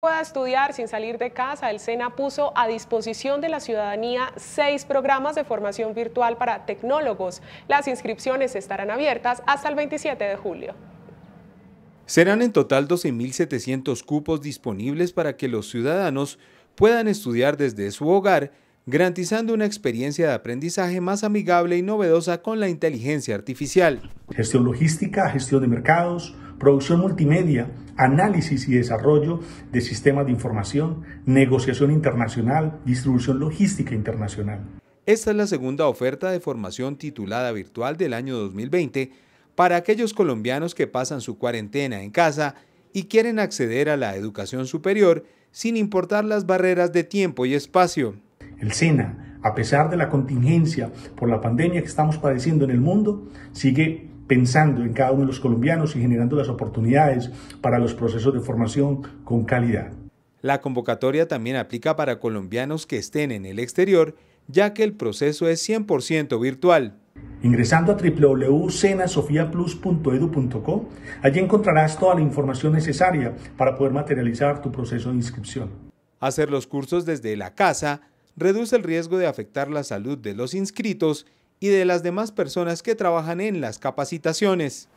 pueda estudiar sin salir de casa, el SENA puso a disposición de la ciudadanía seis programas de formación virtual para tecnólogos. Las inscripciones estarán abiertas hasta el 27 de julio. Serán en total 12.700 cupos disponibles para que los ciudadanos puedan estudiar desde su hogar, garantizando una experiencia de aprendizaje más amigable y novedosa con la inteligencia artificial. Gestión logística, gestión de mercados, producción multimedia, análisis y desarrollo de sistemas de información, negociación internacional, distribución logística internacional. Esta es la segunda oferta de formación titulada virtual del año 2020 para aquellos colombianos que pasan su cuarentena en casa y quieren acceder a la educación superior sin importar las barreras de tiempo y espacio. El SENA, a pesar de la contingencia por la pandemia que estamos padeciendo en el mundo, sigue pensando en cada uno de los colombianos y generando las oportunidades para los procesos de formación con calidad. La convocatoria también aplica para colombianos que estén en el exterior, ya que el proceso es 100% virtual. Ingresando a www.cenasofiaplus.edu.co, allí encontrarás toda la información necesaria para poder materializar tu proceso de inscripción. Hacer los cursos desde la casa reduce el riesgo de afectar la salud de los inscritos y de las demás personas que trabajan en las capacitaciones.